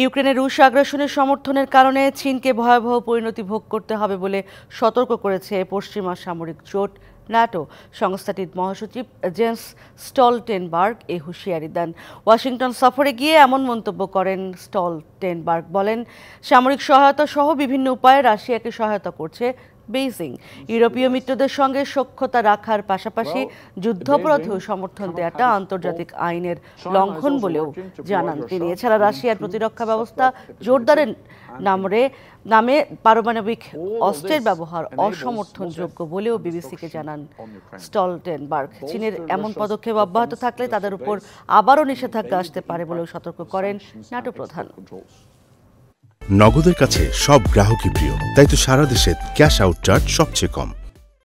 ইউক্রেনের রুশ আগ্রাসনের সমর্থনের কারণে চীনকে ভয়াবহ পরিণতি ভোগ করতে হবে বলে সতর্ক করেছে পশ্চিমা সামরিক জোট ন্যাটো সংস্থাটির মহাসচিব জেমস স্টলটেনবার্গ এ হুঁশিয়ারি দেন ওয়াশিংটন সফরে গিয়ে এমন মন্তব্য করেন স্টলটেনবার্গ বলেন সামরিক সহায়তা সহ বিভিন্ন উপায়ে রাশিয়াকে সহায়তা করছে বেইজিং ইউরোপীয় মিত্রদের সঙ্গে সক্ষতা রাখার পাশাপাশি যুদ্ধাপরাধেও সমর্থন দেওয়াটা আন্তর্জাতিক আইনের লঙ্ঘন বলেও জানান তিনি এছাড়া রাশিয়ার প্রতিরক্ষা ব্যবস্থা জোরদারের নামরে নামে পারমাণবিক অস্ত্রের ব্যবহার অসমর্থনযোগ্য বলেও বিবিসিকে জানান জানান স্টলটেনবার্গ চীনের এমন পদক্ষেপ অব্যাহত থাকলে তাদের উপর আবারও নিষেধাজ্ঞা আসতে পারে বলেও সতর্ক করেন নাটো প্রধান নগদের কাছে সব গ্রাহকই প্রিয় তাই তো সারা দেশে ক্যাশ আউট চার্জ সবচেয়ে কম